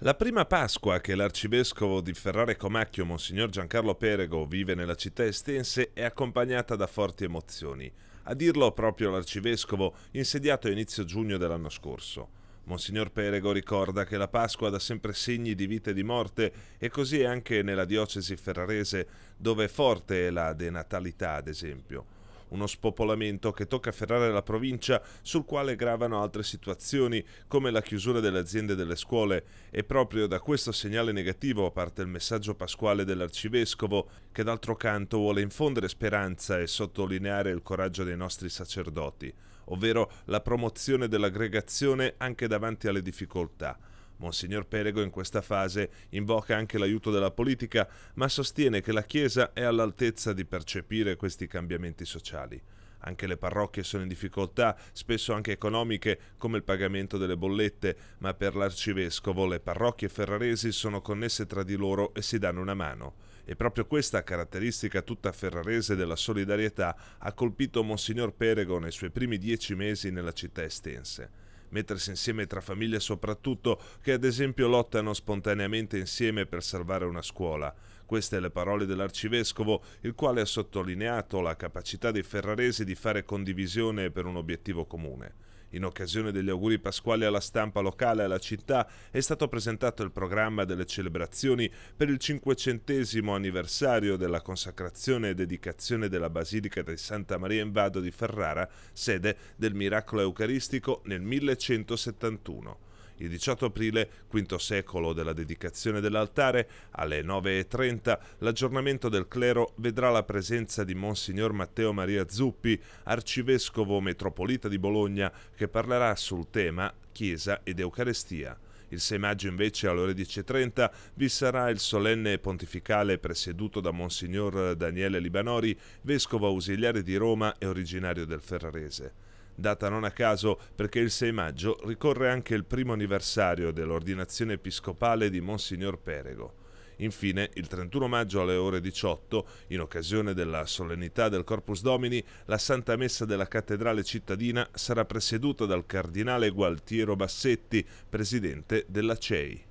La prima Pasqua che l'arcivescovo di Ferrare Comacchio, Monsignor Giancarlo Perego, vive nella città estense è accompagnata da forti emozioni. A dirlo proprio l'arcivescovo, insediato a inizio giugno dell'anno scorso. Monsignor Perego ricorda che la Pasqua dà sempre segni di vita e di morte e così è anche nella diocesi ferrarese, dove forte è la denatalità, ad esempio uno spopolamento che tocca afferrare la provincia sul quale gravano altre situazioni come la chiusura delle aziende e delle scuole. E proprio da questo segnale negativo parte il messaggio pasquale dell'arcivescovo che d'altro canto vuole infondere speranza e sottolineare il coraggio dei nostri sacerdoti, ovvero la promozione dell'aggregazione anche davanti alle difficoltà. Monsignor Perego in questa fase invoca anche l'aiuto della politica, ma sostiene che la Chiesa è all'altezza di percepire questi cambiamenti sociali. Anche le parrocchie sono in difficoltà, spesso anche economiche, come il pagamento delle bollette, ma per l'arcivescovo le parrocchie ferraresi sono connesse tra di loro e si danno una mano. E proprio questa caratteristica tutta ferrarese della solidarietà ha colpito Monsignor Perego nei suoi primi dieci mesi nella città estense mettersi insieme tra famiglie soprattutto che ad esempio lottano spontaneamente insieme per salvare una scuola. Queste le parole dell'arcivescovo, il quale ha sottolineato la capacità dei ferraresi di fare condivisione per un obiettivo comune. In occasione degli auguri pasquali alla stampa locale e alla città è stato presentato il programma delle celebrazioni per il 500 anniversario della consacrazione e dedicazione della Basilica di Santa Maria in Vado di Ferrara, sede del miracolo eucaristico nel 1171. Il 18 aprile, quinto secolo della dedicazione dell'altare, alle 9.30 l'aggiornamento del clero vedrà la presenza di Monsignor Matteo Maria Zuppi, arcivescovo metropolita di Bologna, che parlerà sul tema Chiesa ed Eucarestia. Il 6 maggio invece alle ore 10.30 vi sarà il solenne pontificale presieduto da Monsignor Daniele Libanori, vescovo ausiliare di Roma e originario del Ferrarese data non a caso perché il 6 maggio ricorre anche il primo anniversario dell'ordinazione episcopale di Monsignor Perego. Infine, il 31 maggio alle ore 18, in occasione della solennità del Corpus Domini, la Santa Messa della Cattedrale cittadina sarà presieduta dal Cardinale Gualtiero Bassetti, presidente della CEI.